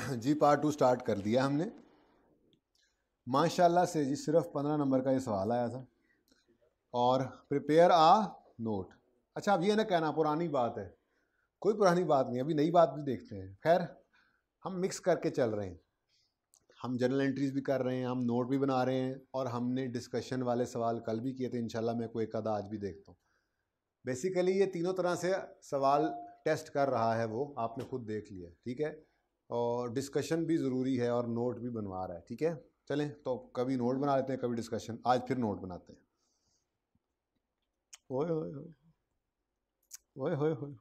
जी part two start कर दिया हमने माशाल्लाह से जी सिर्फ पंद्रह नंबर का ये सवाल आया था और प्रिपेयर आ नोट अच्छा अब ये ना कहना पुरानी बात है कोई पुरानी बात नहीं अभी नई बात भी देखते हैं खैर हम मिक्स करके चल रहे हैं हम जर्नल एंट्रीज भी कर रहे हैं हम नोट भी बना रहे हैं और हमने डिस्कशन वाले सवाल कल भी किए थे इनशाला मैं कोई एक आधा आज भी देखता हूँ बेसिकली ये तीनों तरह से सवाल टेस्ट कर रहा है वो आपने खुद देख लिया ठीक है और डिस्कशन भी ज़रूरी है और नोट भी बनवा रहा है ठीक है चलें तो कभी नोट बना लेते हैं कभी डिस्कशन आज फिर नोट बनाते हैं ओए ओए ओए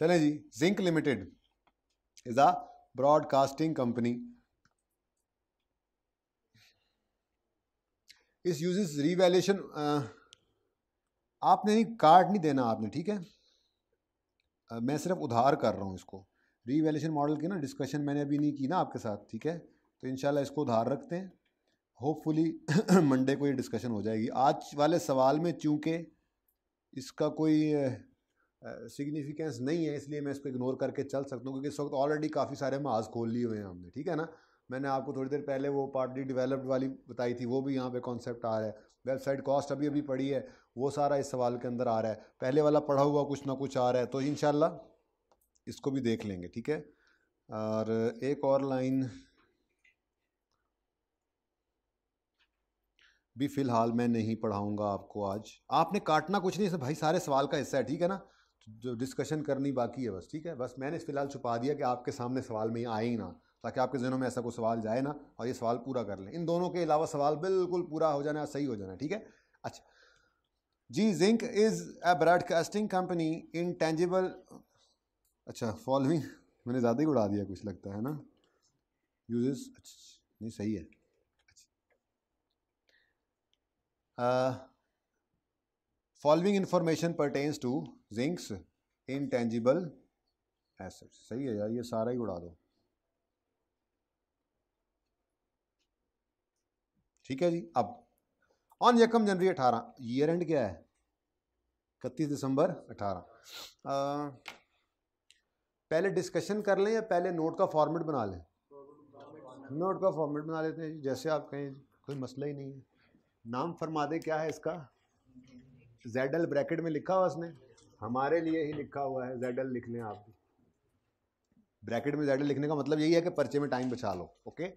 चले जी Zinc limited is a broadcasting company इस यूजेस रिवैल्यूशन आपने नहीं कार्ड नहीं देना आपने ठीक है मैं सिर्फ उधार कर रहा हूँ इसको रीवैल्यूशन मॉडल की ना डिस्कशन मैंने अभी नहीं की ना आपके साथ ठीक है तो इन इसको उधार रखते हैं होपफुली मंडे को ये डिस्कशन हो जाएगी आज वाले सवाल में चूँकि इसका कोई सिग्निफिकेंस uh, नहीं है इसलिए मैं इसको इग्नोर करके चल सकता हूँ क्योंकि इस वक्त ऑलरेडी काफ़ी सारे माज खोल लिए हुए हैं हमने ठीक है ना मैंने आपको थोड़ी देर पहले वो पार्टी डेवलप्ड वाली बताई थी वो भी यहाँ पे कॉन्सेप्ट आ रहा है वेबसाइट कॉस्ट अभी अभी पड़ी है वो सारा इस सवाल के अंदर आ रहा है पहले वाला पढ़ा हुआ कुछ ना कुछ आ रहा है तो इन इसको भी देख लेंगे ठीक है और एक और लाइन भी फ़िलहाल मैं नहीं पढ़ाऊंगा आपको आज आपने काटना कुछ नहीं भाई सारे सवाल का हिस्सा है ठीक है ना जो डिस्कशन करनी बाकी है बस ठीक है बस मैंने फ़िलहाल छुपा दिया कि आपके सामने सवाल में आए ही ना ताकि आपके जहनों में ऐसा कोई सवाल जाए ना और ये सवाल पूरा कर लें इन दोनों के अलावा सवाल बिल्कुल पूरा हो जाना सही हो जाना ठीक है अच्छा जी Zinc is a broadcasting company in tangible अच्छा फॉलोइंग मैंने ज़्यादा ही उड़ा दिया कुछ लगता है ना अच्छा नहीं सही है following information pertains to Zinc's tangible assets सही है यार ये सारा ही उड़ा दो ठीक है जी अब ऑन यकम जनवरी अठारह ईयर एंड क्या है इकतीस दिसंबर अठारह पहले डिस्कशन कर लें या पहले नोट का फॉर्मेट बना लें नोट का फॉर्मेट बना लेते हैं जैसे आप कहें कोई मसला ही नहीं है नाम फरमा दे क्या है इसका जेड एल ब्रैकेट में लिखा हुआ उसने हमारे लिए ही लिखा हुआ है जेड एल लिख लें आप ब्रैकेट में जेड एल लिखने का मतलब यही है कि पर्चे में टाइम बचा लो ओके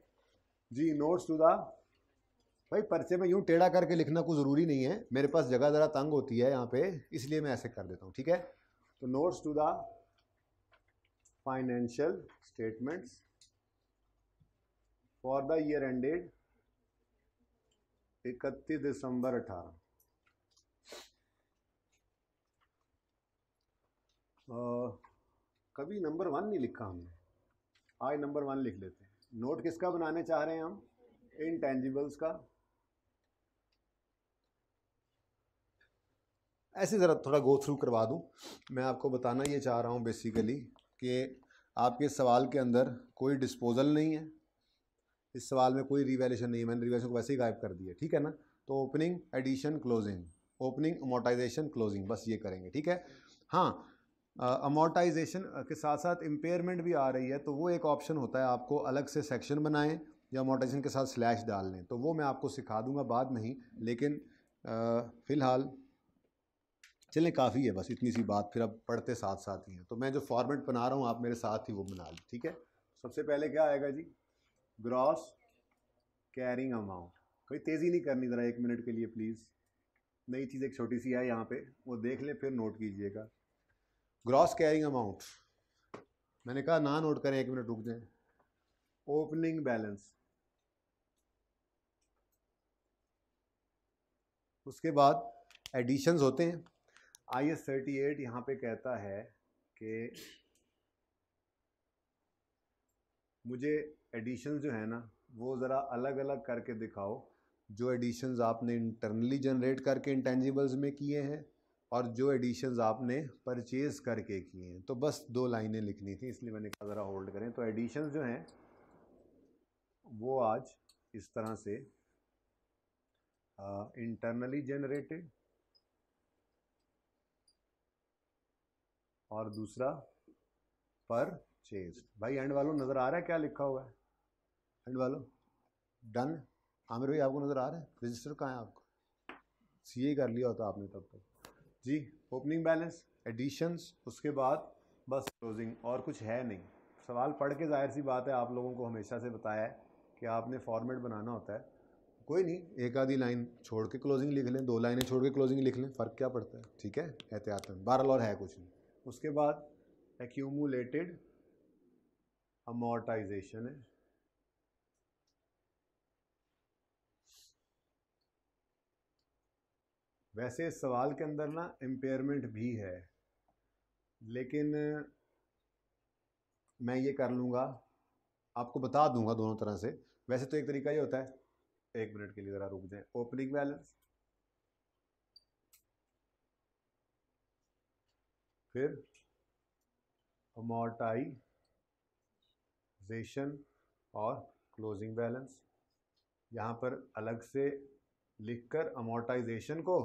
जी नोट्स टू द भाई पर्चे में यूँ टेढ़ा करके लिखना कोई ज़रूरी नहीं है मेरे पास जगह ज़रा तंग होती है यहाँ पे इसलिए मैं ऐसे कर देता हूँ ठीक है तो notes to the financial statements for the year ended इकतीस दिसंबर अठारह Uh, कभी नंबर वन नहीं लिखा हमने आज नंबर वन लिख लेते हैं नोट किसका बनाने चाह रहे हैं हम इन का ऐसे ज़रा थोड़ा गो थ्रू करवा दूँ मैं आपको बताना ये चाह रहा हूँ बेसिकली कि आपके सवाल के अंदर कोई डिस्पोज़ल नहीं है इस सवाल में कोई रिवेल्यूशन नहीं है मैंने रिवेलेशन को वैसे ही गायब कर दिया ठीक है ना तो opening addition closing opening amortisation closing बस ये करेंगे ठीक है हाँ अमोटाइजेशन के साथ साथ इम्पेयरमेंट भी आ रही है तो वो एक ऑप्शन होता है आपको अलग से सेक्शन बनाएं या अमोटाइजेशन के साथ स्लैश डाल लें तो वो मैं आपको सिखा दूंगा बाद में ही लेकिन फ़िलहाल चलें काफ़ी है बस इतनी सी बात फिर अब पढ़ते साथ साथ ही हैं तो मैं जो फॉर्मेट बना रहा हूँ आप मेरे साथ ही वो बना लें ठीक है सबसे पहले क्या आएगा जी ग्रॉस कैरिंग अमाउंट कोई तेज़ी नहीं करनी ज़रा एक मिनट के लिए प्लीज़ नई चीज़ एक छोटी सी है यहाँ पे वो देख लें फिर नोट कीजिएगा ग्रॉस कैरिंग अमाउंट मैंने कहा ना नोट करें एक मिनट रुक जाएं ओपनिंग बैलेंस उसके बाद एडिशंस होते हैं आई एस थर्टी एट यहाँ पर कहता है कि मुझे एडिशन जो है ना वो ज़रा अलग अलग करके दिखाओ जो एडिशन आपने इंटरनली जनरेट करके इंटेंजिबल्स में किए हैं और जो एडिशन आपने परचेज़ करके किए हैं तो बस दो लाइनें लिखनी थी इसलिए मैंने कहा ज़रा होल्ड करें तो एडिशन जो हैं वो आज इस तरह से इंटरनली जनरेटेड और दूसरा पर चेज भाई एंड वालों नज़र आ रहा है क्या लिखा हुआ है एंड वालों डन आमिर भाई आपको नज़र आ रहा है रजिस्टर कहाँ है आपको सी कर लिया होता आपने तब तक जी ओपनिंग बैलेंस एडिशंस उसके बाद बस क्लोजिंग और कुछ है नहीं सवाल पढ़ के जाहिर सी बात है आप लोगों को हमेशा से बताया है कि आपने फॉर्मेट बनाना होता है कोई नहीं एक आधी लाइन छोड़ के क्लोजिंग लिख लें दो लाइनें छोड़ के क्लोजिंग लिख लें फ़र्क क्या पड़ता है ठीक है में बहरल और है कुछ नहीं उसके बाद एक्यूमुलेटेड अमोर्टाइजेशन है वैसे इस सवाल के अंदर ना एम्पेयरमेंट भी है लेकिन मैं ये कर लूँगा आपको बता दूंगा दोनों तरह से वैसे तो एक तरीका ये होता है एक मिनट के लिए ज़रा रुक दें ओपनिंग बैलेंस फिर अमोर्टाइजेशन और क्लोजिंग बैलेंस यहाँ पर अलग से लिखकर अमोर्टाइजेशन को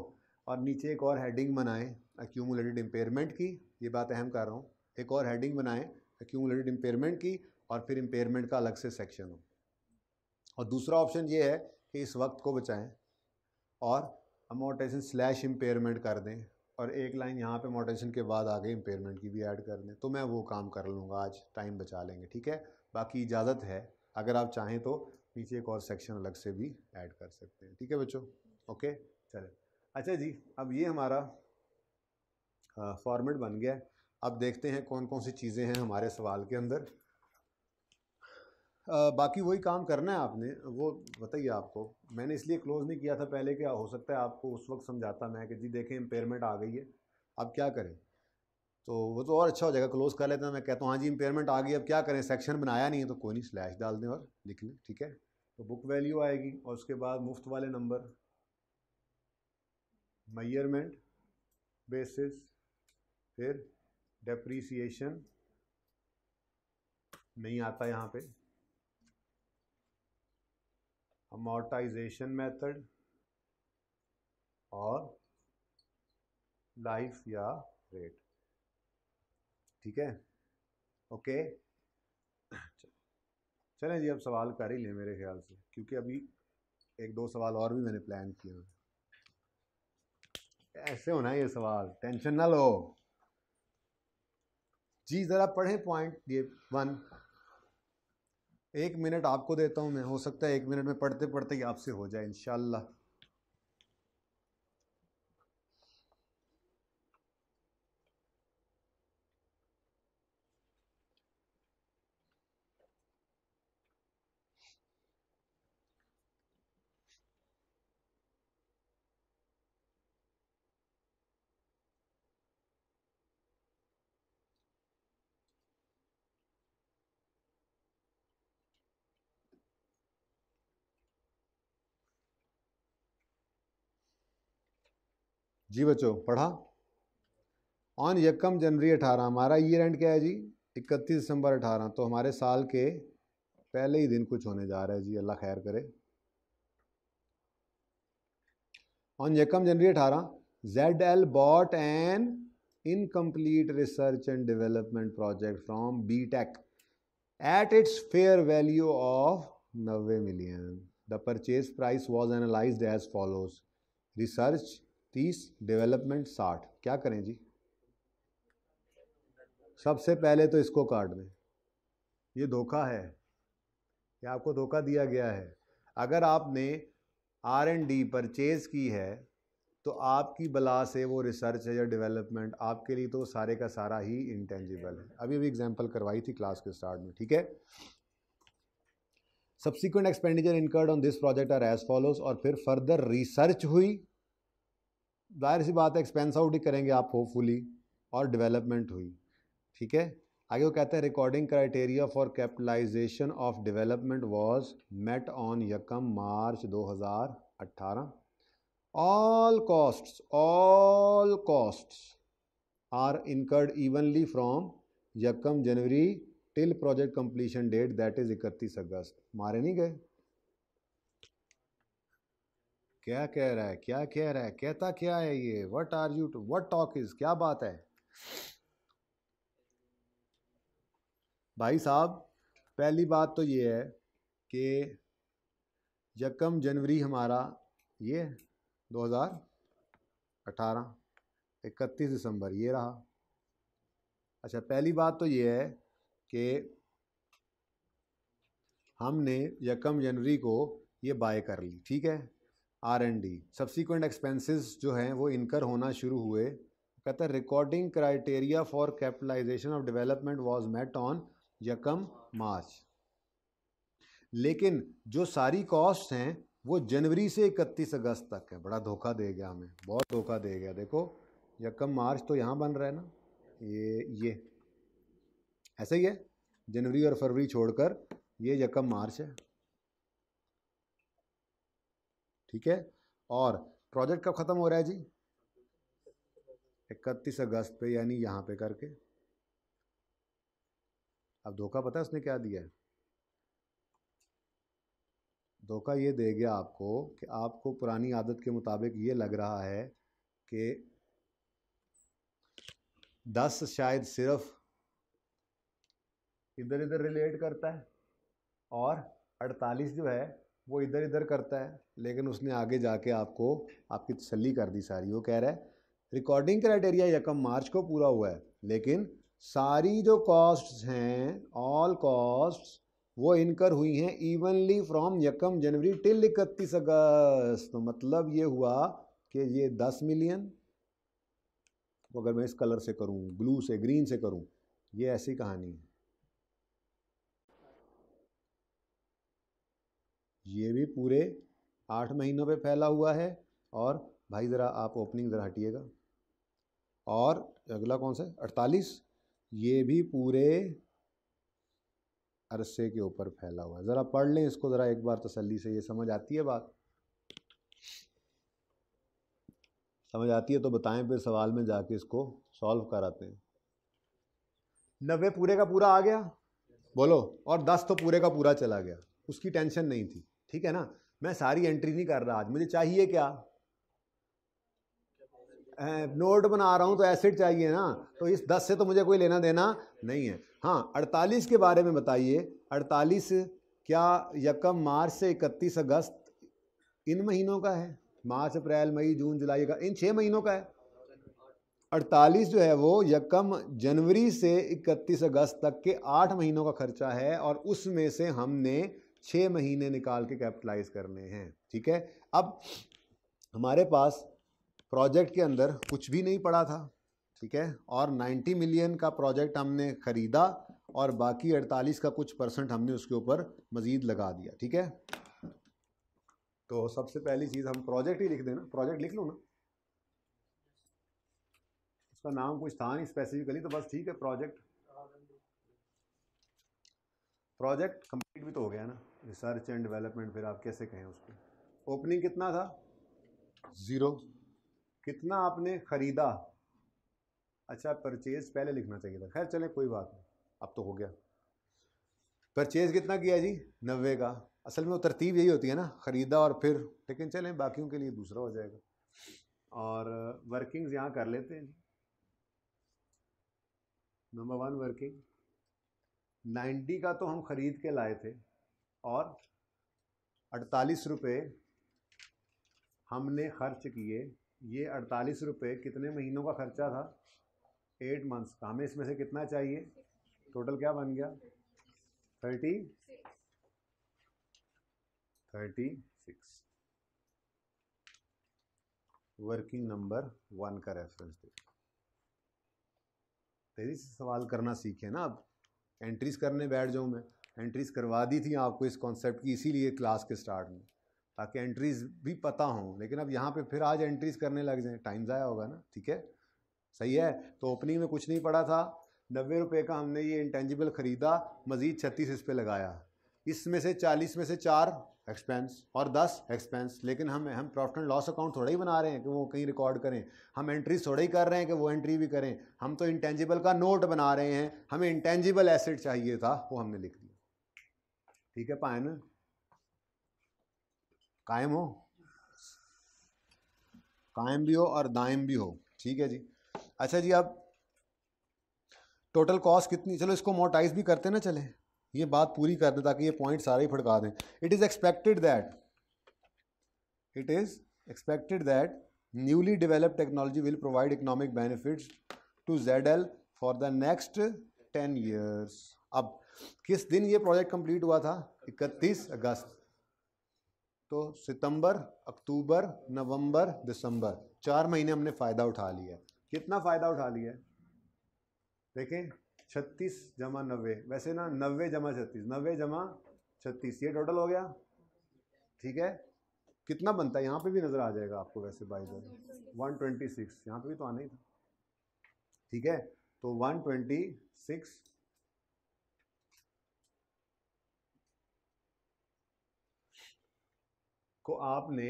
और नीचे एक और हेडिंग बनाएं एक्यूमुलेटेड इम्पेयरमेंट की ये बात अहम कर रहा हूँ एक और हेडिंग बनाएं एक्यूमुलेटेड इम्पेयरमेंट की और फिर इम्पेयरमेंट का अलग से सेक्शन हो और दूसरा ऑप्शन ये है कि इस वक्त को बचाएं और अमोर्टाइजेशन स्लैश इम्पेयरमेंट कर दें और एक लाइन यहाँ पे मोटेशन के बाद आगे इम्पेयरमेंट की भी ऐड कर दें तो मैं वो काम कर लूँगा आज टाइम बचा लेंगे ठीक है बाकी इजाज़त है अगर आप चाहें तो नीचे एक और सेक्शन अलग से भी ऐड कर सकते हैं ठीक है बच्चों ओके चले अच्छा जी अब ये हमारा फॉर्मेट बन गया है अब देखते हैं कौन कौन सी चीज़ें हैं हमारे सवाल के अंदर बाकी वही काम करना है आपने वो बताइए आपको मैंने इसलिए क्लोज़ नहीं किया था पहले क्या हो सकता है आपको उस वक्त समझाता मैं कि जी देखें इम्पेयरमेंट आ गई है अब क्या करें तो वो तो और अच्छा हो जाएगा क्लोज़ कर लेते हैं मैं कहता हूँ हाँ जी इम्पेयरमेंट आ गई अब क्या करें सेक्शन बनाया नहीं है तो कोई नहीं स्लैश डाल दें और लिख लें ठीक है तो बुक वैल्यू आएगी और उसके बाद मुफ्त वाले नंबर मैयरमेंट बेसिस फिर डेप्रीसीशन नहीं आता यहाँ पे अमोर्टाइजेशन मेथड और लाइफ या रेट ठीक है ओके चलें जी अब सवाल कर ही लें मेरे ख्याल से क्योंकि अभी एक दो सवाल और भी मैंने प्लान किए हैं ऐसे होना है ये सवाल टेंशन ना लो जी ज़रा पढ़ें पॉइंट ये वन एक मिनट आपको देता हूँ मैं हो सकता है एक मिनट में पढ़ते पढ़ते ही आपसे हो जाए इनशाला जी बच्चों पढ़ा ऑन यकम जनवरी अठारह हमारा ईयर एंड क्या है जी इकतीस दिसंबर अठारह तो हमारे साल के पहले ही दिन कुछ होने जा रहा है जी अल्लाह खैर करे ऑन यकम जनवरी अठारह Z L bought an incomplete research and development project from B Tech at its fair value of नब्बे million the purchase price was analyse as follows research तीस डेवलपमेंट साठ क्या करें जी सबसे पहले तो इसको काट दें ये धोखा है ये आपको धोखा दिया गया है अगर आपने आर एंड डी परचेज की है तो आपकी बला से वो रिसर्च है या डेवलपमेंट आपके लिए तो सारे का सारा ही इंटेंजिबल है अभी अभी एग्जांपल करवाई थी क्लास के स्टार्ट में ठीक है subsequent expenditure incurred on this project are as follows और फिर फर्दर रिसर्च हुई जाहिर सी बात है एक्सपेंस आउट ही करेंगे आप होपफुली और डेवलपमेंट हुई ठीक है आगे वो कहते हैं recording criteria for capitalisation of development was met on यकम March 2018 all costs all costs are incurred evenly from यकम जनवरी till project completion date that is 31 अगस्त मारे नहीं गए क्या कह रहा है क्या कह रहा है कहता क्या है ये what are you what talk is क्या बात है भाई साहब पहली बात तो ये है कि यकम जनवरी हमारा ये 2018 इकतीस दिसंबर ये रहा अच्छा पहली बात तो ये है कि हमने यकम जनवरी को ये बाय कर ली ठीक है R and D subsequent expenses जो हैं वो इनकर होना शुरू हुए कहते हैं recording criteria for capitalisation of development was met on यकम मार्च लेकिन जो सारी कॉस्ट हैं वो जनवरी से इकतीस अगस्त तक है बड़ा धोखा दे गया हमें बहुत धोखा दे गया देखो यकम मार्च तो यहाँ बन रहा है ना ये ये ऐसा ही है जनवरी और फरवरी छोड़कर ये यकम मार्च है ठीक है और प्रोजेक्ट कब ख़त्म हो रहा है जी इकतीस अगस्त पे यानी यहाँ पे करके अब धोखा पता है उसने क्या दिया है धोखा ये दे गया आपको कि आपको पुरानी आदत के मुताबिक ये लग रहा है कि दस शायद सिर्फ इधर इधर रिलेट करता है और अड़तालीस जो है वो इधर इधर करता है लेकिन उसने आगे जाके आपको आपकी तसली कर दी सारी वो कह रहा है रिकॉर्डिंग क्राइटेरिया यकम मार्च को पूरा हुआ है लेकिन सारी जो कॉस्ट हैं ऑल कॉस्ट वो इनकर हुई हैं इवनली फ्रॉम यकम जनवरी टिल इकतीस अगस्त तो मतलब ये हुआ कि ये दस मिलियन तो अगर मैं इस कलर से करूँ ब्लू से ग्रीन से करूँ ये ऐसी कहानी है ये भी पूरे आठ महीनों पे फैला हुआ है और भाई ज़रा आप ओपनिंग ज़रा हटिएगा और अगला कौन सा अड़तालीस ये भी पूरे अरसे के ऊपर फैला हुआ है ज़रा पढ़ लें इसको ज़रा एक बार तसल्ली से ये समझ आती है बात समझ आती है तो बताएं फिर सवाल में जाके इसको सॉल्व कराते हैं नब्बे पूरे का पूरा आ गया बोलो और दस तो पूरे का पूरा चला गया उसकी टेंशन नहीं थी ठीक है ना मैं सारी एंट्री नहीं कर रहा आज मुझे चाहिए क्या नोट बना रहा हूँ तो एसिड चाहिए ना तो इस दस से तो मुझे कोई लेना देना नहीं है हाँ अड़तालीस के बारे में बताइए अड़तालीस क्या यकम मार्च से इकतीस अगस्त इन महीनों का है मार्च अप्रैल मई जून जुलाई का इन छः महीनों का है अड़तालीस जो है वो यकम जनवरी से इकतीस अगस्त तक के आठ महीनों का खर्चा है और उसमें से हमने छः महीने निकाल के कैपिटलाइज करने हैं ठीक है अब हमारे पास प्रोजेक्ट के अंदर कुछ भी नहीं पड़ा था ठीक है और 90 मिलियन का प्रोजेक्ट हमने ख़रीदा और बाकी 48 का कुछ परसेंट हमने उसके ऊपर मज़ीद लगा दिया ठीक है तो सबसे पहली चीज़ हम प्रोजेक्ट ही लिख देना प्रोजेक्ट लिख लो ना उसका नाम कुछ था नहीं स्पेसिफिकली तो बस ठीक है प्रोजेक्ट प्रोजेक्ट कंप्लीट भी तो हो गया ना रिसर्च एंड डेवलपमेंट फिर आप कैसे कहें उसको ओपनिंग कितना था ज़ीरो कितना आपने ख़रीदा अच्छा परचेज पहले लिखना चाहिए था खैर चले कोई बात नहीं अब तो हो गया परचेज कितना किया जी नब्बे का असल में वो तरतीब यही होती है ना ख़रीदा और फिर लेकिन चलें बाकियों के लिए दूसरा हो जाएगा और वर्किंग्स यहाँ कर लेते हैं जी नंबर वन वर्किंग नाइन्टी का तो हम ख़रीद के लाए थे और अड़तालीस रुपये हमने खर्च किए ये अड़तालीस रुपये कितने महीनों का खर्चा था एट मंथ्स का हमें इसमें से कितना चाहिए टोटल क्या बन गया thirty thirty six working number one का रेफरेंस दे तेज़ी से सवाल करना सीखे ना अब एंट्रीज करने बैठ जाऊँ मैं एंट्रीज़ करवा दी थी आपको इस कॉन्सेप्ट की इसीलिए क्लास के स्टार्ट में ताकि एंट्रीज़ भी पता हों लेकिन अब यहाँ पे फिर आज एंट्रीज़ करने लग जाएँ टाइम ज़ाया होगा ना ठीक है सही है तो ओपनिंग में कुछ नहीं पड़ा था नब्बे रुपये का हमने ये इंटेंजिबल ख़रीदा मज़ीद छत्तीस इस पर लगाया इसमें से चालीस में से चार एक्सपेंस और दस एक्सपेंस लेकिन हम हम प्रॉफिट एंड लॉस अकाउंट थोड़ा ही बना रहे हैं कि वो कहीं रिकॉर्ड करें हम एंट्री थोड़ा ही कर रहे हैं कि वो एंट्री भी करें हम तो इंटेंजिबल का नोट बना रहे हैं हमें इंटेंजिबल एसेट चाहिए था वो हमने लिख दिया ठीक है पाए कायम हो कायम भी हो और दायम भी हो ठीक है जी अच्छा जी अब टोटल कॉस्ट कितनी चलो इसको मोटाइज भी करते ना चले ये बात पूरी कर दें ताकि ये पॉइंट सारे ही फटका दें it is expected that it is expected that newly developed technology will provide economic benefits to Z L for the next ten years अब किस दिन ये प्रोजेक्ट कंप्लीट हुआ था 31 अगस्त तो सितंबर अक्टूबर नवंबर दिसंबर चार महीने हमने फ़ायदा उठा लिया कितना फ़ायदा उठा लिया देखें छत्तीस जमा नब्बे वैसे ना नब्बे जमा छत्तीस नब्बे जमा छत्तीस ये टोटल हो गया ठीक है कितना बनता है यहाँ पे भी नज़र आ जाएगा आपको वैसे by the one twenty six यहाँ पे भी तो आना ही था ठीक है तो वन ट्वेंटी सिक्स को आपने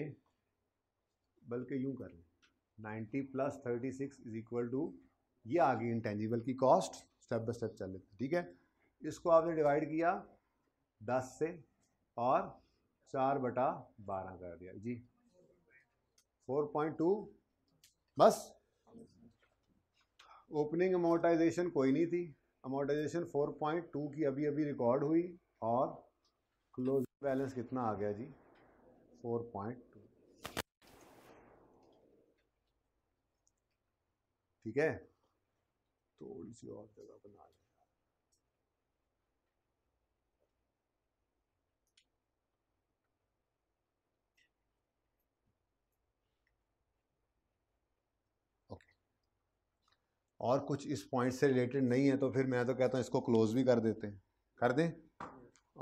बल्कि यूं कर लें ninety plus thirty six is equal to ये आ गई इंटेंजिबल की कॉस्ट स्टेप बाय स्टेप चल लेते ठीक है इसको आपने डिवाइड किया दस से और चार बटा बारह कर दिया जी फोर पॉइंट टू बस ओपनिंग अमोटाइजेशन कोई नहीं थी अमोटाइजेशन फोर पॉइंट टू की अभी अभी रिकॉर्ड हुई और क्लोज बैलेंस कितना आ गया जी 4.2 ठीक है थोड़ी सी और जगह बना और कुछ इस पॉइंट से रिलेटेड नहीं है तो फिर मैं तो कहता हूँ इसको क्लोज भी कर देते हैं कर दें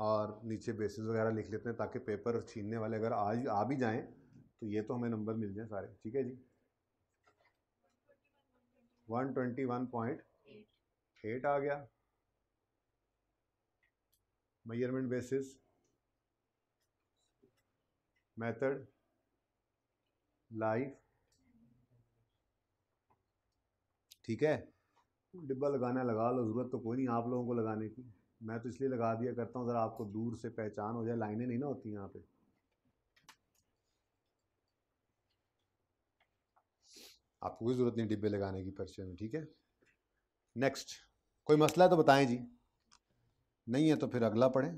और नीचे बेसिस वगैरह लिख लेते हैं ताकि पेपर छीनने वाले अगर आज आ भी जाएं तो ये तो हमें नंबर मिल जाए सारे ठीक है जी one twenty one point eight आ गया मेजरमेंट बेसिस मेथड लाइफ ठीक है डिब्बा लगाना लगा लो ज़रूरत तो कोई नहीं आप लोगों को लगाने की मैं तो इसलिए लगा दिया करता हूँ ज़रा आपको दूर से पहचान हो जाए लाइनें नहीं ना होती यहाँ पे आपको कोई ज़रूरत नहीं डिब्बे लगाने की पर्चे में ठीक है नेक्स्ट कोई मसला है तो बताएं जी नहीं है तो फिर अगला पढ़ें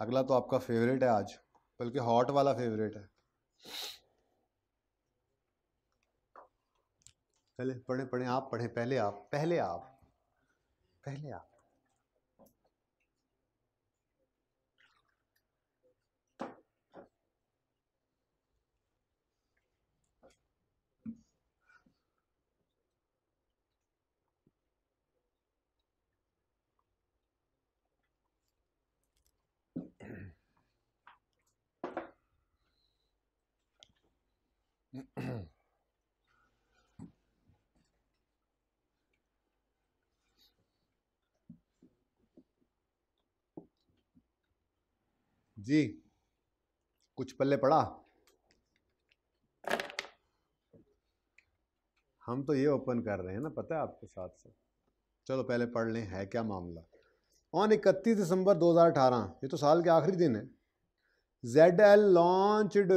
अगला तो आपका फेवरेट है आज बल्कि हॉट वाला फेवरेट है पहले पढ़े पढ़े आप पढ़े पहले आप पहले आप पहले आप जी कुछ पल्ले पड़ा हम तो ये ओपन कर रहे हैं ना पता है आपके साथ से चलो पहले पढ़ लें है क्या मामला ऑन इकतीस दिसंबर 2018 ये तो साल के आखिरी दिन है Z L launched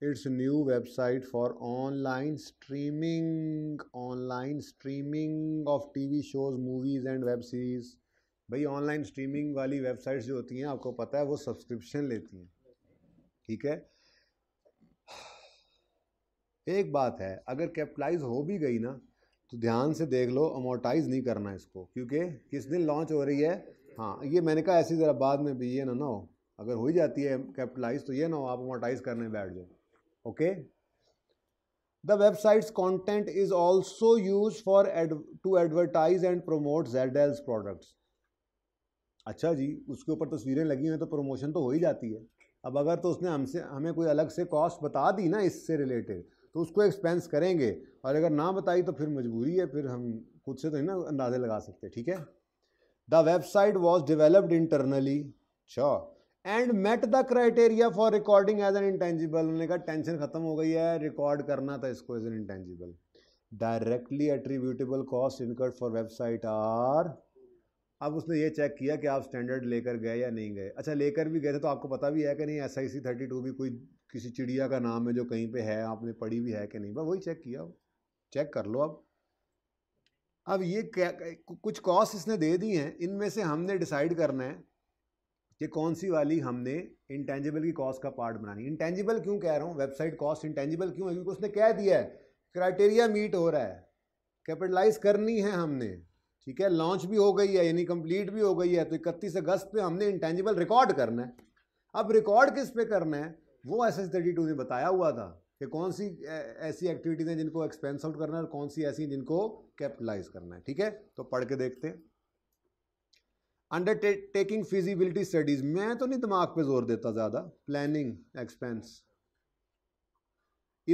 its new website for online streaming online streaming of V shows movies and web series भाई ऑनलाइन स्ट्रीमिंग वाली वेबसाइट्स जो होती हैं आपको पता है वो सब्सक्रिप्शन लेती हैं ठीक है एक बात है अगर कैपिटलाइज हो भी गई ना तो ध्यान से देख लो अमोटाइज नहीं करना इसको क्योंकि किस दिन लॉन्च हो रही है हाँ ये मैंने कहा ऐसी ज़रा बाद में भी ये ना ना हो अगर हो ही जाती है कैपिटलाइज तो ये ना हो आप अमोटाइज करने बैठ जाओ okay the website's content is also used for ad, to advertise and promote zdel's products अच्छा जी उसके ऊपर तस्वीरें तो लगी हैं तो प्रमोशन तो हो ही जाती है अब अगर तो उसने हमसे हमें कोई अलग से कॉस्ट बता दी ना इससे रिलेटेड तो उसको एक्सपेंस करेंगे और अगर ना बताई तो फिर मजबूरी है फिर हम खुद से तो ना अंदाजे लगा सकते ठीक है the website was developed internally अच्छा and met the criteria for recording as an intangible उन्होंने कहा टेंशन खत्म हो गई है रिकॉर्ड करना था इसको as an intangible directly attributable cost incurred for website are अब उसने ये चेक किया कि आप स्टैंडर्ड लेकर गए या नहीं गए अच्छा लेकर भी गए थे तो आपको पता भी है कि नहीं S I C thirty two भी कोई किसी चिड़िया का नाम है जो कहीं पे है आपने पढ़ी भी है कि नहीं बस वही चेक किया चेक कर लो अब अब ये क्या कुछ कॉस्ट इसने दे दी हैं इनमें से हमने डिसाइड करना है कि कौन सी वाली हमने इंटेंजिबल की कॉस्ट का पार्ट बनानी इंटेंजिबल क्यों कह रहा हूँ वेबसाइट कॉस्ट इंटेंजिबल क्यों है क्योंकि उसने कह दिया है क्राइटेरिया मीट हो रहा है कैपिटलाइज करनी है हमने ठीक है लॉन्च भी हो गई है यानी कंप्लीट भी हो गई है तो इकतीस अगस्त पे हमने इंटेंजिबल रिकॉर्ड करना है अब रिकॉर्ड किस पे करना है वो एस एस थर्टी टू ने बताया हुआ था कि कौन सी ऐसी एक्टिविटीज़ हैं जिनको एक्सपेंस आउट करना है और कौन सी ऐसी जिनको कैपिटलाइज करना है ठीक है तो पढ़ के देखते हैं अंडरटेकिंग फिजिबिलिटी स्टडीज मैं तो नहीं दिमाग पे जोर देता ज़्यादा planning expense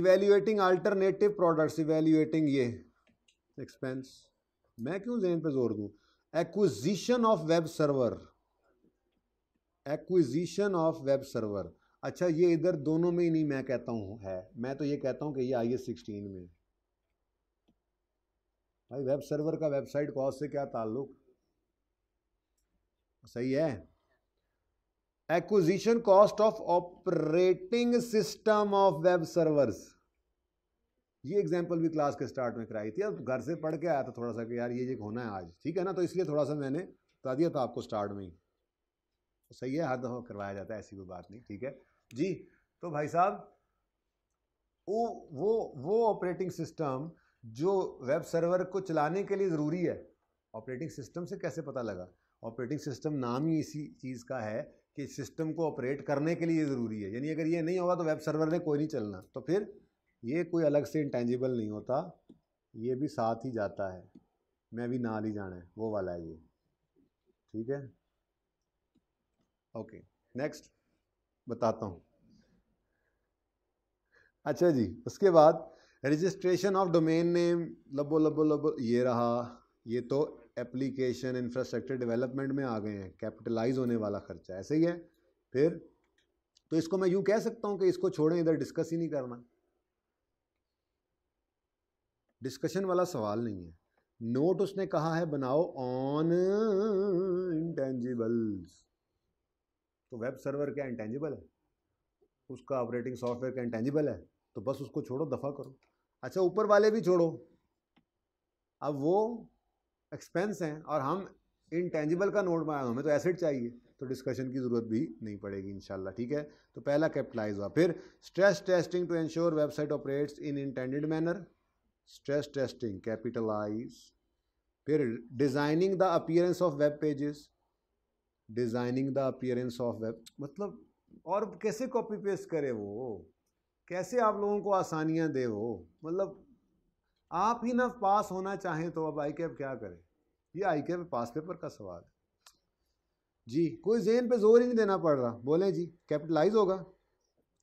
evaluating alternative products evaluating ये एक्सपेंस मैं क्यों जेन पे जोर दूँ acquisition of web server acquisition of web server अच्छा ये इधर दोनों में ही नहीं मैं कहता हूँ है मैं तो ये कहता हूँ कि ये आई एस सिक्सटीन में भाई वेब सर्वर का वेबसाइट कॉस्ट से क्या ताल्लुक़ सही है acquisition cost of operating system of web servers ये एग्जाम्पल भी क्लास के स्टार्ट में कराई थी अब घर से पढ़ के आया था थोड़ा सा कि यार ये ये होना है आज ठीक है ना तो इसलिए थोड़ा सा मैंने बता दिया था आपको स्टार्ट में ही तो सही है हर दफा करवाया जाता है ऐसी कोई बात नहीं ठीक है जी तो भाई साहब वो वो वो ऑपरेटिंग सिस्टम जो वेब सर्वर को चलाने के लिए ज़रूरी है ऑपरेटिंग सिस्टम से कैसे पता लगा ऑपरेटिंग सिस्टम नाम ही इसी चीज़ का है कि सिस्टम को ऑपरेट करने के लिए ज़रूरी है यानी अगर ये नहीं होगा तो वेब सर्वर ने कोई नहीं चलना तो फिर ये कोई अलग से इंटेंजिबल नहीं होता ये भी साथ ही जाता है मैं भी नाल ही जाना है वो वाला है ये ठीक है ओके नेक्स्ट बताता हूँ अच्छा जी उसके बाद रजिस्ट्रेशन ऑफ डोमेन नेम लबो लबो लबो ये रहा ये तो एप्लीकेशन इंफ्रास्ट्रक्चर डेवलपमेंट में आ गए हैं कैपिटलाइज होने वाला खर्चा ऐसे ही है फिर तो इसको मैं यूँ कह सकता हूँ कि इसको छोड़ें इधर डिस्कस ही नहीं करना डिस्कशन वाला सवाल नहीं है नोट उसने कहा है बनाओ ऑन इंटेंजिबल्स तो वेब सर्वर क्या इंटेंजिबल है उसका ऑपरेटिंग सॉफ्टवेयर क्या इंटेंजिबल है तो बस उसको छोड़ो दफ़ा करो अच्छा ऊपर वाले भी छोड़ो अब वो एक्सपेंस हैं और हम इनटेंजिबल का नोट बनाए हमें तो एसेट चाहिए तो डिस्कशन की ज़रूरत भी नहीं पड़ेगी इंशाल्लाह ठीक है तो पहला कैपिटलाइज हुआ फिर stress testing to ensure website operates in intended manner stress testing capitalise फिर designing the appearance of web pages designing the appearance of web मतलब और कैसे कॉपी पेस्ट करे वो कैसे आप लोगों को आसानियाँ दे वो मतलब आप ही ना पास होना चाहें तो अब आई कैप क्या करें ये आई कैप पास पेपर का सवाल है जी कोई जेन पे जोर ही नहीं देना पड़ रहा बोले जी कैपिटलाइज होगा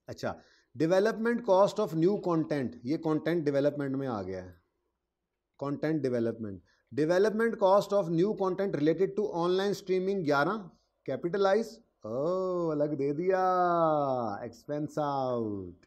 अच्छा development cost of new content ये कंटेंट डेवलपमेंट में आ गया है content development development cost of new content related to online streaming ग्यारह कैपिटलाइज ओ oh, अलग दे दिया एक्सपेंस आउट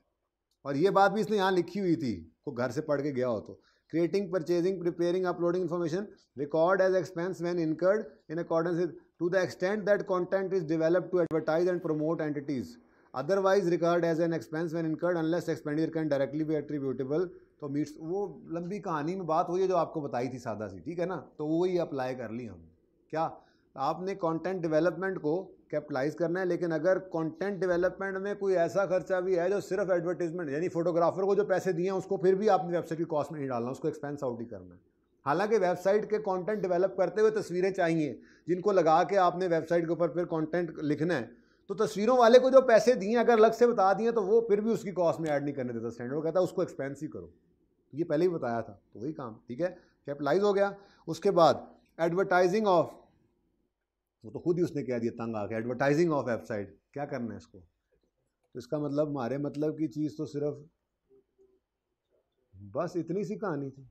और ये बात भी इसने यहाँ लिखी हुई थी को घर से पढ़ के गया हो तो creating, purchasing, preparing, uploading information, record as expense when incurred in accordance with to the extent that content is developed to advertise and promote entities. Otherwise regard as an expense when incurred unless expenditure can directly be attributable तो meets वो लंबी कहानी में बात हुई है जो आपको बताई थी सादा सी ठीक है ना तो वही अप्लाई कर ली हम क्या आपने कंटेंट डेवलपमेंट को कैपिटलाइज करना है लेकिन अगर कंटेंट डेवलपमेंट में कोई ऐसा खर्चा भी है जो सिर्फ एडवर्टीजमेंट यानी फोटोग्राफर को जो पैसे दिए हैं उसको फिर भी आपने वेबसाइट की कॉस्ट में नहीं डालना उसको एक्सपेंस आउट ही करना है हालांकि वेबसाइट के कंटेंट डेवलप करते हुए तस्वीरें चाहिए जिनको लगा के आपने वेबसाइट के ऊपर फिर कॉन्टेंट लिखना है तो तस्वीरों वाले को जो पैसे दिए अगर अलग से बता दिए तो वो फिर भी उसकी कॉस्ट में ऐड नहीं करने देता स्टैंडर्ड कहता है उसको एक्सपेंस ही करो ये पहले ही बताया था तो वही काम ठीक है कैपिटलाइज हो गया उसके बाद एडवर्टाइजिंग ऑफ वो तो खुद ही उसने कह दिया तंग आके एडवर्टाइजिंग ऑफ वेबसाइट क्या करना है इसको तो इसका मतलब हमारे मतलब की चीज़ तो सिर्फ बस इतनी सी कहानी थी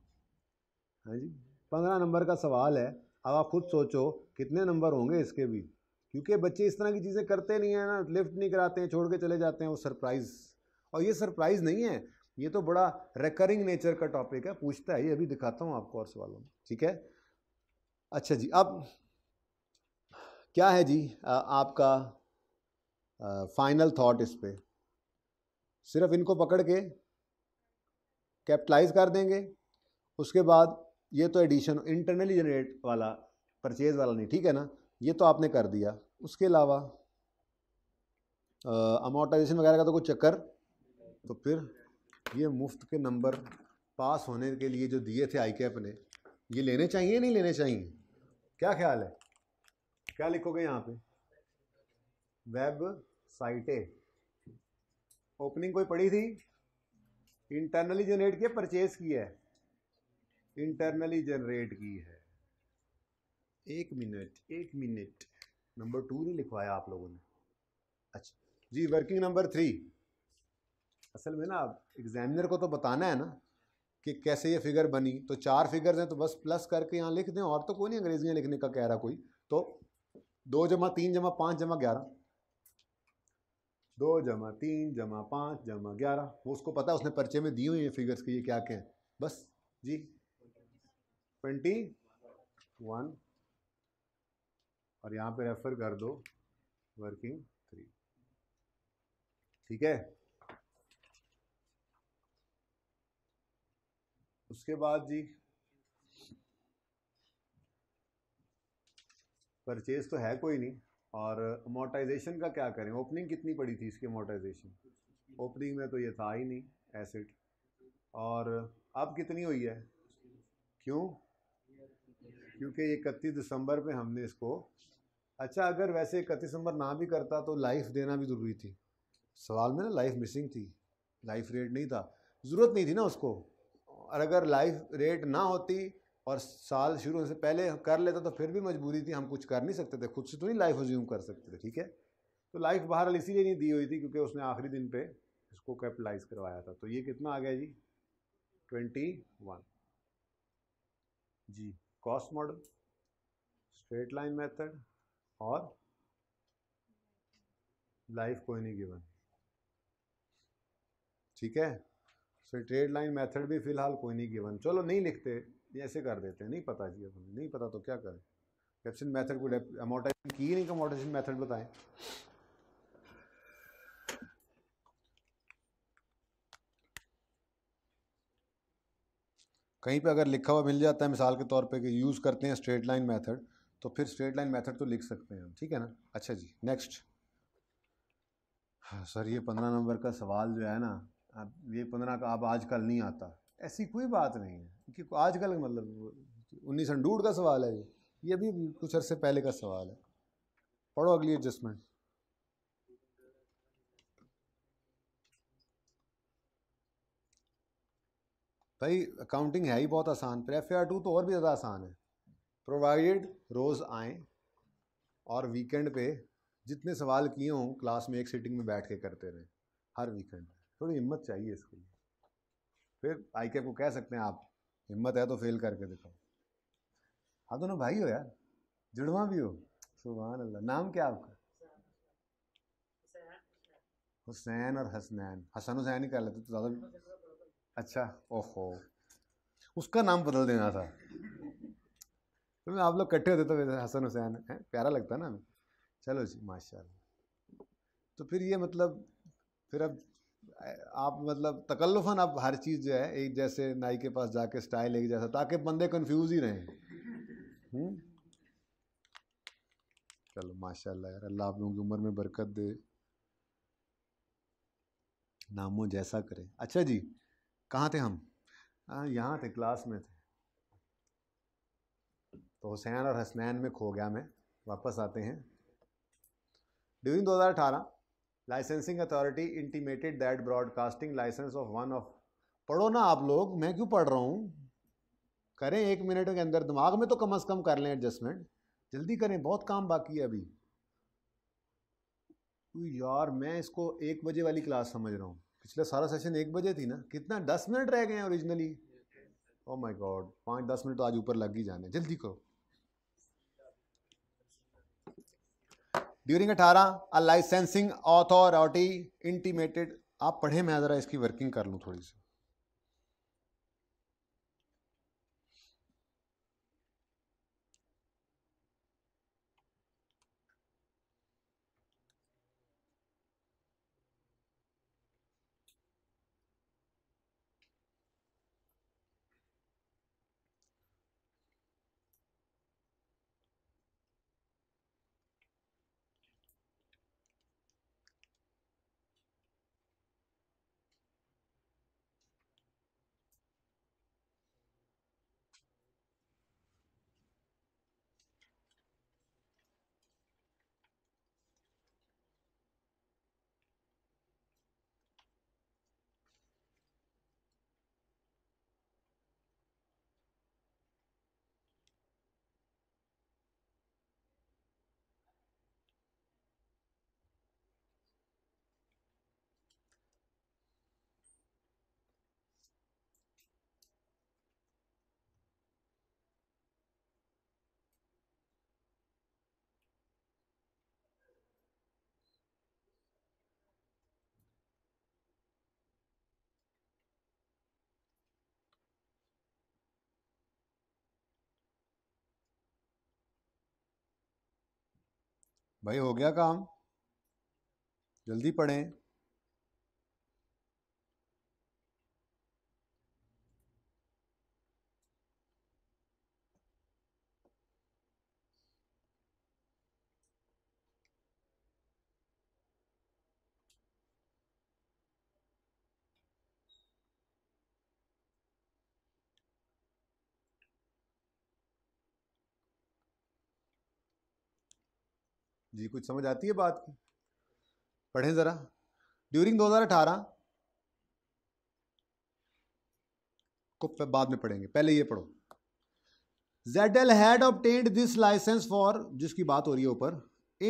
हाँ जी पंद्रह नंबर का सवाल है अब आप खुद सोचो कितने नंबर होंगे इसके भी क्योंकि बच्चे इस तरह की चीज़ें करते नहीं हैं ना लिफ्ट नहीं कराते हैं छोड़ के चले जाते हैं वो सरप्राइज़ और ये सरप्राइज़ नहीं है ये तो बड़ा रिकरिंग नेचर का टॉपिक है पूछता है ये अभी दिखाता हूँ आपको और सवालों में ठीक है अच्छा जी अब क्या है जी आ, आपका आ, फाइनल थॉट इस पर सिर्फ इनको पकड़ के कैपिटलाइज कर देंगे उसके बाद ये तो एडिशन इंटरनली जनरेट वाला परचेज वाला नहीं ठीक है ना ये तो आपने कर दिया उसके अलावा अमाउटाइजेशन वगैरह का तो कुछ चक्कर तो फिर ये मुफ्त के नंबर पास होने के लिए जो दिए थे आई कैप ने ये लेने चाहिए नहीं लेने चाहिए क्या ख्याल है क्या लिखोगे यहाँ पे साइटें ओपनिंग कोई पड़ी थी इंटरनली जनरेट किया परचेज की है इंटरनली जनरेट की है एक मिनट एक मिनट नंबर टू नहीं लिखवाया आप लोगों ने अच्छा जी वर्किंग नंबर थ्री असल में ना एग्जामिनर को तो बताना है ना कि कैसे ये फिगर बनी तो चार फिगर्स हैं तो बस प्लस करके यहाँ लिख दें और तो कोई नहीं अंग्रेजियाँ लिखने का कह रहा कोई तो दो जमा तीन जमा पाँच जमा ग्यारह दो जमा तीन जमा पाँच जमा ग्यारह वो उसको पता है उसने पर्चे में दी हुई है फिगर्स की ये क्या क्या है बस जी ट्वेंटी वन और यहाँ पे रेफर कर दो वर्किंग थ्री ठीक है उसके बाद जी परचेज तो है कोई नहीं और अमोटाइजेशन का क्या करें ओपनिंग कितनी पड़ी थी इसकी अमोटाइजेशन ओपनिंग में तो ये था ही नहीं एसिड और अब कितनी हुई है क्यों क्योंकि इकतीस दिसंबर पे हमने इसको अच्छा अगर वैसे इकतीस दिसंबर ना भी करता तो लाइफ देना भी ज़रूरी थी सवाल में ना लाइफ मिसिंग थी लाइफ रेट नहीं था ज़रूरत नहीं थी ना उसको और अगर लाइफ रेट ना होती और साल शुरू होने से पहले कर लेता तो फिर भी मजबूरी थी हम कुछ कर नहीं सकते थे खुद से तो नहीं लाइफ रिज्यूम कर सकते थे ठीक है तो लाइफ बाहर इसीलिए नहीं दी हुई थी क्योंकि उसने आखिरी दिन पे इसको कैपिटलाइज करवाया था तो ये कितना आ गया जी ट्वेंटी वन जी cost model straight line method और लाइफ कोई नहीं गिवन ठीक है स्ट्रेट लाइन मेथड भी फिलहाल कोई नहीं गिवन चलो नहीं लिखते ये ऐसे कर देते हैं नहीं पता जी अब नहीं पता तो क्या करें कैप्शन मेथड को अमोटाइजेशन की नहीं कमोटाइजेशन तो मेथड बताएं कहीं पे अगर लिखा हुआ मिल जाता है मिसाल के तौर पे कि यूज़ करते हैं स्ट्रेट लाइन मेथड तो फिर स्ट्रेट लाइन मेथड तो लिख सकते हैं हम ठीक है ना अच्छा जी नेक्स्ट हाँ सर ये पंद्रह नंबर का सवाल जो है ना अब ये पंद्रह का अब आजकल नहीं आता ऐसी कोई बात नहीं है क्योंकि आजकल मतलब उन्नीस अंडूड का सवाल है ये ये भी कुछ अरसे पहले का सवाल है पढ़ो अगली एडजस्टमेंट भाई अकाउंटिंग है ही बहुत आसान प्रेफ एफ आर टू तो और भी ज़्यादा आसान है प्रोवाइडेड रोज़ आए और वीकेंड पे जितने सवाल किए हों क्लास में एक सीटिंग में बैठ के करते रहें हर वीकेंड थोड़ी हिम्मत चाहिए इसके लिए फिर आई को कह सकते हैं आप हिम्मत है तो फेल करके दिखाओ आप हाँ, दोनों भाई हो यार जुड़वा भी हो सुबह अल्लाह नाम क्या आपका हुसैन और हसनैन हसन हुसैन ही कर लेते तो ज़्यादा अच्छा ओहो उसका नाम बदल देना था तो आप लोग इकट्ठे होते तो हसन हुसैन है प्यारा लगता ना चलो जी माशा तो फिर ये मतलब फिर अब आप मतलब तकल्लुफन आप हर चीज़ जो है एक जैसे नाई के पास जाके स्टाइल एक जैसा ताकि बंदे कन्फ्यूज ही रहें हम्म? चलो माशाल्लाह यार अल्लाह आप लोगों की उम्र में बरकत दे नामों जैसा करे अच्छा जी कहाँ थे हम यहाँ थे क्लास में थे तो हुसैन और हसनैन में खो गया मैं वापस आते हैं ड्यूरिंग अठारह licensing authority intimated that broadcasting licence of one of पढ़ो ना आप लोग मैं क्यों पढ़ रहा हूँ करें एक मिनट के अंदर दिमाग में तो कम अज़ कम कर लें एडजस्टमेंट जल्दी करें बहुत काम बाकी है अभी यार मैं इसको एक बजे वाली क्लास समझ रहा हूँ पिछला सारा सेशन एक बजे थी ना कितना दस मिनट रह गए हैं ओरिजिनली ओ माय गॉड पाँच दस मिनट तो आज ऊपर लग ही जाने जल्दी करो ड्यूरिंग अठारह अ लाइसेंसिंग ऑथोरिटी इंटीमेटेड आप पढ़े मैं ज़रा इसकी वर्किंग कर लूँ थोड़ी सी भाई हो गया काम जल्दी पढ़ें जी कुछ समझ आती है बात की पढ़ें ज़रा ड्यूरिंग 2018 को बाद में पढ़ेंगे पहले ये पढ़ो Z L had obtained this licence for जिसकी बात हो रही है ऊपर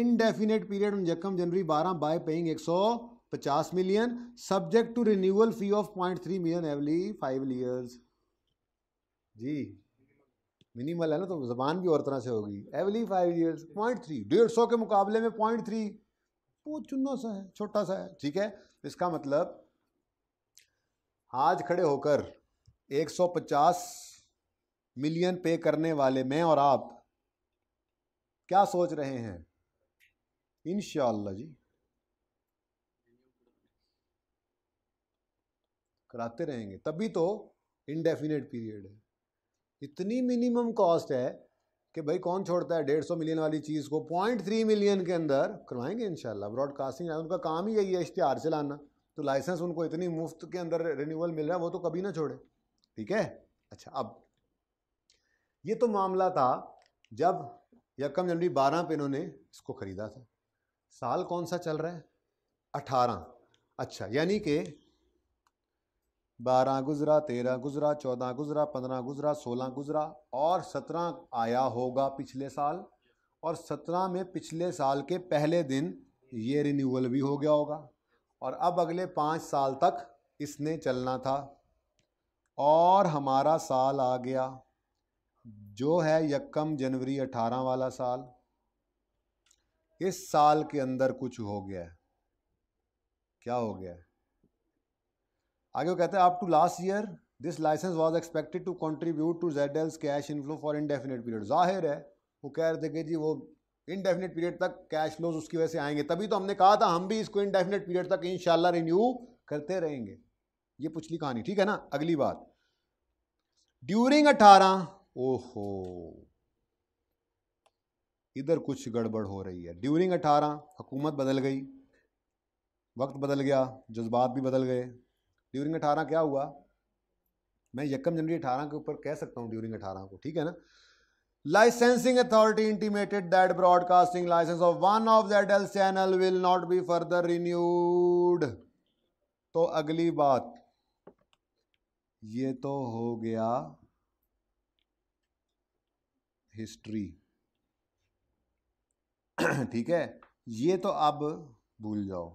इनडेफिनेट पीरियड ऑन यकम जनवरी 12 by paying 150 million subject to renewal fee of 0.3 million every five years जी मिनिमल है ना तो ज़बान भी और तरह से होगी every five years point three डेढ़ सौ के मुकाबले में पॉइंट थ्री वो चुनो सा है छोटा सा है ठीक है इसका मतलब आज खड़े होकर 150 मिलियन पे करने वाले मैं और आप क्या सोच रहे हैं इन जी कराते रहेंगे तभी तो इनडेफिनेट पीरियड है इतनी मिनिमम कॉस्ट है कि भाई कौन छोड़ता है डेढ़ सौ मिलियन वाली चीज़ को पॉइंट थ्री मिलियन के अंदर करवाएंगे शाला ब्रॉडकास्टिंग उनका काम ही यही है इश्तहार चलाना तो लाइसेंस उनको इतनी मुफ्त के अंदर रिन्यूअल मिल रहा है वो तो कभी ना छोड़े ठीक है अच्छा अब ये तो मामला था जब यकम जनवरी बारह पे इन्होंने इसको ख़रीदा था साल कौन सा चल रहा है अठारह अच्छा यानी कि बारह गुजरा तेरह गुजरा चौदह गुजरा पंद्रह गुजरा सोलह गुजरा और सत्रह आया होगा पिछले साल और सत्रह में पिछले साल के पहले दिन ये रिन्यूअल भी हो गया होगा और अब अगले पाँच साल तक इसने चलना था और हमारा साल आ गया जो है यकम जनवरी अठारह वाला साल इस साल के अंदर कुछ हो गया क्या हो गया है आगे वो कहते हैं up to last year this licence was expected to contribute to Z L's cash inflow for indefinite period जाहिर है वो कह रहे थे कि जी वो इनडेफिनेट पीरियड तक कैश फ्लोज उसकी वजह से आएंगे तभी तो हमने कहा था हम भी इसको इनडेफिनेट पीरियड तक इन रिन्यू करते रहेंगे ये पिछली कहानी ठीक है ना अगली बात ड्यूरिंग अठारह ओहो इधर कुछ गड़बड़ हो रही है ड्यूरिंग अठारह हुकूमत बदल गई वक्त बदल गया जज्बात भी बदल गए ड्यूरिंग अठारह क्या हुआ मैं यकम जनवरी अठारह के ऊपर कह सकता हूँ ड्यूरिंग अठारह को ठीक है ना licensing authority intimated that broadcasting licence of one of that L channel will not be further renewed तो अगली बात ये तो हो गया हिस्ट्री ठीक है ये तो अब भूल जाओ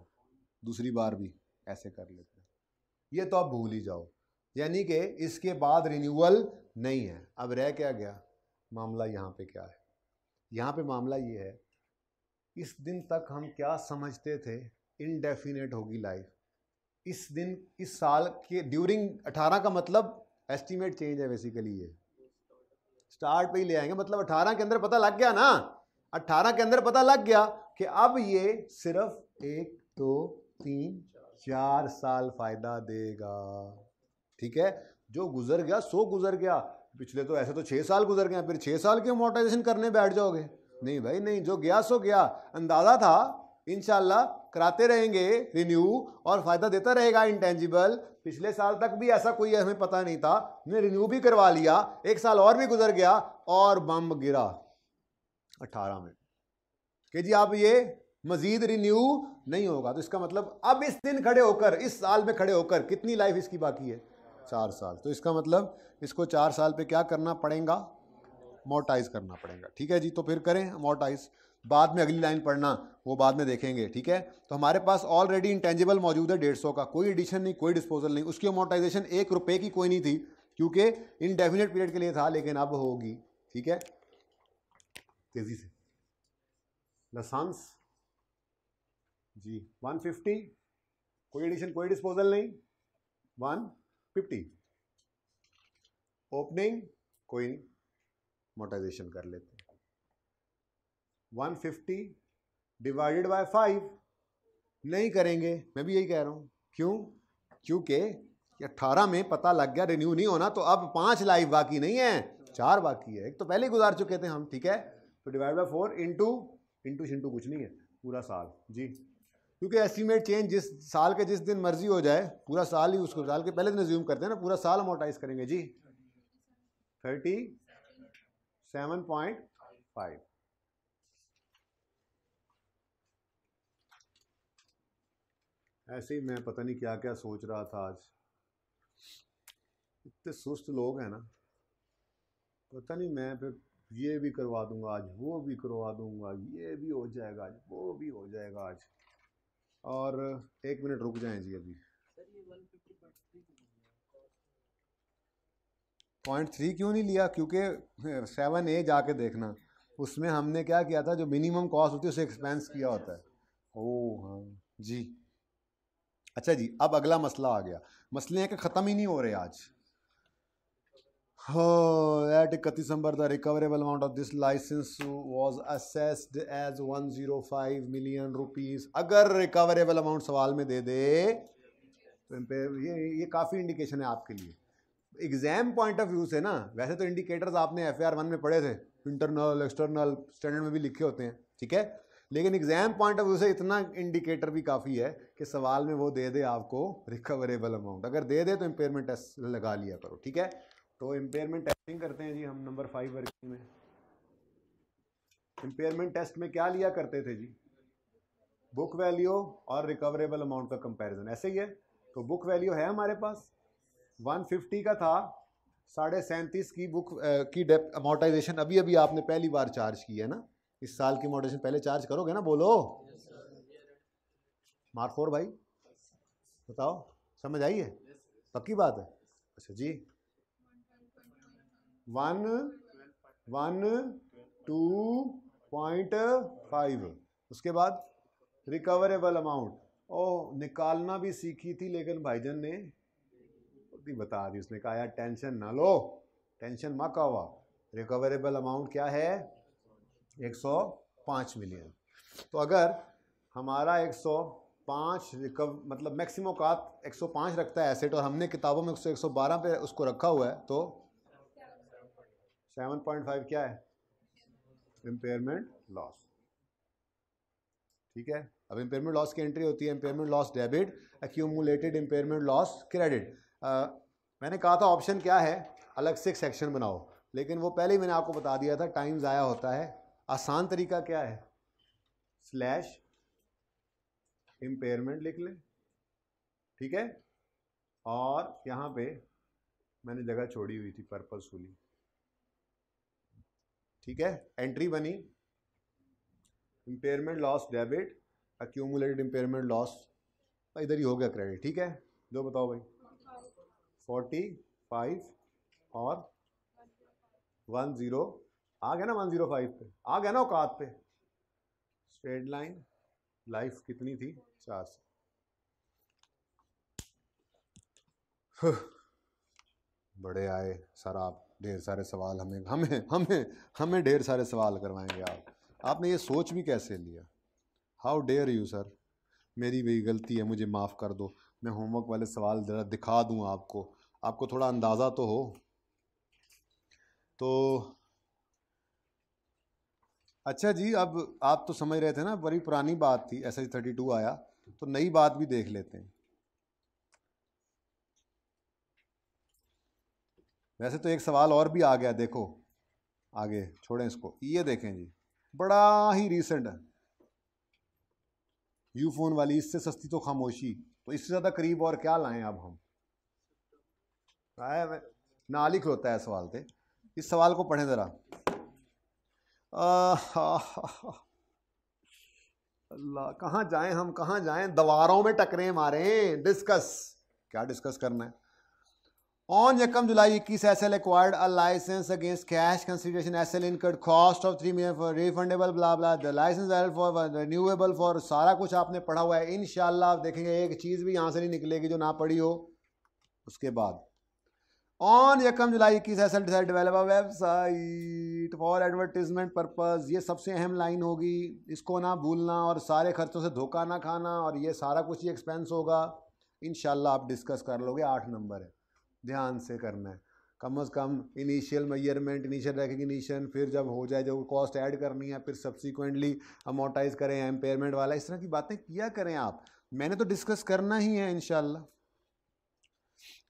दूसरी बार भी ऐसे कर लेते ये तो आप भूल ही जाओ यानी कि इसके बाद रिन्यूअल नहीं है अब रह क्या गया मामला यहाँ पे क्या है यहाँ पे मामला ये है इस दिन तक हम क्या समझते थे इनडेफिनेट होगी लाइफ इस दिन इस साल के ड्यूरिंग 18 का मतलब एस्टीमेट चेंज है बेसिकली ये स्टार्ट पे ही ले आएंगे मतलब 18 के अंदर पता लग गया ना 18 के अंदर पता लग गया कि अब ये सिर्फ एक दो तो, तीन चार साल फायदा देगा ठीक है जो गुजर गया सो गुजर गया पिछले तो ऐसे तो छह साल गुजर गए फिर छह साल के मोटाइजेशन करने बैठ जाओगे नहीं भाई नहीं जो गया सो गया अंदाज़ा था इनशाला कराते रहेंगे रिन्यू और फ़ायदा देता रहेगा इंटेंजिबल पिछले साल तक भी ऐसा कोई हमें पता नहीं था हमने रिन्यू भी करवा लिया एक साल और भी गुजर गया और बम गिरा अठारह में कि जी आप ये मजीद रिन्यू नहीं होगा तो इसका मतलब अब इस दिन खड़े होकर इस साल में खड़े होकर कितनी लाइफ इसकी बाकी है चार साल तो इसका मतलब इसको चार साल पे क्या करना पड़ेगा मोटाइज करना पड़ेगा ठीक है जी तो फिर करें मोटाइज बाद में अगली लाइन पढ़ना वो बाद में देखेंगे ठीक है तो हमारे पास ऑलरेडी इंटेंजिबल मौजूद है डेढ़ का कोई एडिशन नहीं कोई डिस्पोजल नहीं उसकी मोटाइजेशन एक रुपये की कोई नहीं थी क्योंकि इनडेफिनेट पीरियड के लिए था लेकिन अब होगी ठीक है तेजी से लसांस जी वन फिफ्टी कोई एडिशन कोई डिस्पोजल नहीं वन फिफ्टी ओपनिंग कोई मोटाइजेशन कर लेते हैं one fifty divided by five नहीं करेंगे मैं भी यही कह रहा हूँ क्यों क्योंकि अट्ठारह में पता लग गया रिन्यू नहीं होना तो अब पांच लाइव बाकी नहीं है चार बाकी है एक तो पहले गुजार चुके थे हम ठीक है तो divide by four into into शिंटू कुछ नहीं है पूरा साल जी क्योंकि एस्टीमेट चेंज जिस साल के जिस दिन मर्जी हो जाए पूरा साल ही उसको साल के पहले दिन रिज्यूम करते हैं ना पूरा साल अमोटाइज करेंगे जी थर्टी सेवन पॉइंट फाइव ऐसे ही मैं पता नहीं क्या क्या सोच रहा था आज इतने सुस्त लोग हैं ना पता नहीं मैं फिर ये भी करवा दूंगा आज वो भी करवा दूंगा ये भी हो जाएगा आज वो भी हो जाएगा आज और एक मिनट रुक जाएं जी अभी पॉइंट थ्री क्यों नहीं लिया क्योंकि सेवन ए जाके देखना उसमें हमने क्या किया था जो मिनिमम कॉस्ट होती है उसे एक्सपेंस किया होता है ओ हाँ जी अच्छा जी अब अगला मसला आ गया मसले हैं कि ख़त्म ही नहीं हो रहे आज Oh, at Katishambar, the recoverable amount of this license was assessed as 105 million rupees. अगर रिकवरेबल अमाउंट सवाल में दे दे तो ये ये काफ़ी इंडिकेशन है आपके लिए एग्जाम पॉइंट ऑफ व्यू से ना वैसे तो इंडिकेटर्स आपने एफ आई वन में पढ़े थे इंटरनल एक्सटर्नल स्टैंडर्ड में भी लिखे होते हैं ठीक है लेकिन एग्जाम पॉइंट ऑफ व्यू से इतना इंडिकेटर भी काफ़ी है कि सवाल में वो दे दे आपको रिकवरेबल अमाउंट अगर दे दे तो इम्पेयरमेंट टेस्ट लगा लिया करो ठीक है तो इम्पेयरमेंट टेस्टिंग करते हैं जी हम नंबर फाइव वर्किंग में इम्पेयरमेंट टेस्ट में क्या लिया करते थे जी बुक वैल्यू और रिकवरेबल अमाउंट का कंपैरिजन ऐसे ही है तो बुक वैल्यू है हमारे पास 150 का था साढ़े सैंतीस की बुक आ, की डेप अमाउटाइजेशन अभी अभी आपने पहली बार चार्ज की है ना इस साल की अमाउटाइजेशन पहले चार्ज करोगे ना बोलो मार्क फोर भाई बताओ समझ आई है पक्की बात है अच्छा जी one one two point five उसके बाद रिकवरेबल अमाउंट ओ निकालना भी सीखी थी लेकिन भाईजन ने बता दी उसने कहा यार टेंशन ना लो टेंशन मत हुआ रिकवरेबल अमाउंट क्या है 105 मिलियन तो अगर हमारा 105 रिकव मतलब मैक्सिमम का 105 रखता है एसेट और हमने किताबों में 112 पे उसको रखा हुआ है तो सेवन पॉइंट फाइव क्या है इम्पेयरमेंट लॉस ठीक है अब इम्पेयरमेंट लॉस की एंट्री होती है impairment loss debit accumulated impairment loss credit मैंने कहा था ऑप्शन क्या है अलग से एक सेक्शन बनाओ लेकिन वो पहले ही मैंने आपको बता दिया था टाइम ज़ाया होता है आसान तरीका क्या है स्लैश इम्पेयरमेंट लिख लें ठीक है और यहाँ पे मैंने जगह छोड़ी हुई थी पर्पजफुली ठीक है एंट्री बनी impairment loss debit accumulated impairment loss इधर ही हो गया क्रेडिट ठीक है दो बताओ भाई फोर्टी फाइव और वन ज़ीरो आ गया ना वन ज़ीरो फाइव पे आ गया ना औकात पे स्ट्रेट लाइन लाइफ कितनी थी चार सौ बड़े आए सर आप ढेर सारे सवाल हमें हमें हमें हमें ढेर सारे सवाल करवाएंगे आप आपने ये सोच भी कैसे लिया हाउ डेयर यू सर मेरी भी गलती है मुझे माफ़ कर दो मैं होमवर्क वाले सवाल ज़रा दिखा दूँ आपको आपको थोड़ा अंदाज़ा तो हो तो अच्छा जी अब आप तो समझ रहे थे ना बड़ी पुरानी बात थी एस एच थर्टी टू आया तो नई बात भी देख लेते हैं वैसे तो एक सवाल और भी आ गया देखो आगे छोड़ें इसको ये देखें जी बड़ा ही रिसेंट है यू फोन वाली इससे सस्ती तो खामोशी तो इससे ज़्यादा करीब और क्या लाएं अब हम नालिक होता है सवाल थे इस सवाल को पढ़ें ज़रा अल्लाह कहाँ जाएं हम कहाँ जाएं दवारों में टकरे मारें डिस्कस क्या डिस्कस करना है On Yakam July 21, SL acquired a license against cash consideration. SL incurred cost of 3 million for refundable blah blah. The license valid for uh, renewable for सारा कुछ आपने पढ़ा हुआ है इन शाला आप देखेंगे एक चीज़ भी यहाँ से नहीं निकलेगी जो ना पढ़ी हो उसके बाद ऑन यकम जुलाई इक्कीस S L develop website for advertisement purpose ये सबसे अहम लाइन होगी इसको ना भूलना और सारे खर्चों से धोखा ना खाना और ये सारा कुछ ही एक्सपेंस होगा इन आप डिस्कस कर लोगे आठ नंबर है ध्यान से करना है कम अज़ कम इनिशियल मेजरमेंट इनिशियल रेकग्निशन फिर जब हो जाए जो कॉस्ट ऐड करनी है फिर सब्सिक्वेंटली अमोटाइज करें एम्पेयरमेंट वाला इस तरह की बातें किया करें आप मैंने तो डिस्कस करना ही है इन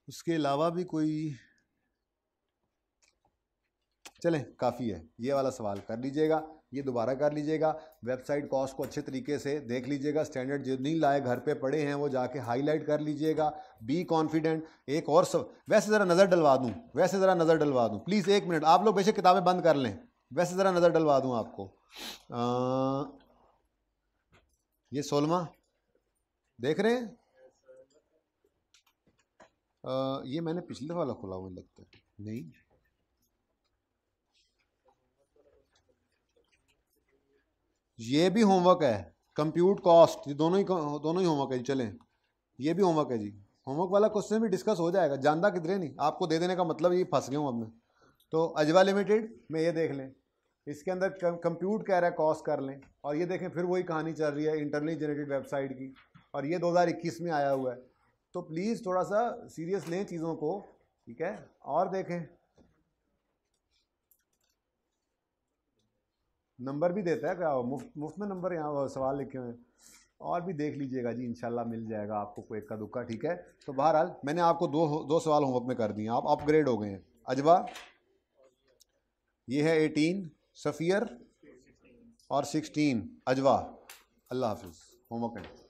उसके अलावा भी कोई चलें काफ़ी है ये वाला सवाल कर लीजिएगा ये दोबारा कर लीजिएगा वेबसाइट कॉस्ट को अच्छे तरीके से देख लीजिएगा स्टैंडर्ड जो नहीं लाए घर पे पड़े हैं वो जाके हाईलाइट कर लीजिएगा बी कॉन्फिडेंट एक और सब वैसे ज़रा नज़र डलवा दूँ वैसे ज़रा नज़र डलवा दूँ प्लीज़ एक मिनट आप लोग बेशक किताबें बंद कर लें वैसे ज़रा नज़र डलवा दूँ आपको आ, ये सोलमा देख रहे हैं आ, ये मैंने पिछले वाला खुला हुआ लगता है नहीं ये भी होमवर्क है कंप्यूट कॉस्ट ये दोनों ही दोनों ही होमवर्क है जी चलें ये भी होमवर्क है जी होमवर्क वाला क्वेश्चन भी डिस्कस हो जाएगा जानता किधरे नहीं आपको दे देने का मतलब ये फंस गया हूँ अब मैं तो अजवा लिमिटेड में ये देख लें इसके अंदर कंप्यूट कह रहा है कॉस्ट कर लें और ये देखें फिर वही कहानी चल रही है इंटरनली जनरेटेड वेबसाइट की और ये 2021 में आया हुआ है तो प्लीज़ थोड़ा सा सीरियस लें चीज़ों को ठीक है और देखें नंबर भी देता है क्या मुफ्त मुफ्त में नंबर यहाँ सवाल लिखे हुए हैं और भी देख लीजिएगा जी इनशाला मिल जाएगा आपको कोई इक्का दुक्का ठीक है तो बहरहाल मैंने आपको दो दो सवाल होमवर्क में कर दिए आप अपग्रेड हो गए हैं अजवा ये है एटीन सफ़ियर और सिक्सटीन अजवा अल्लाह हाफिज़ होमवर्क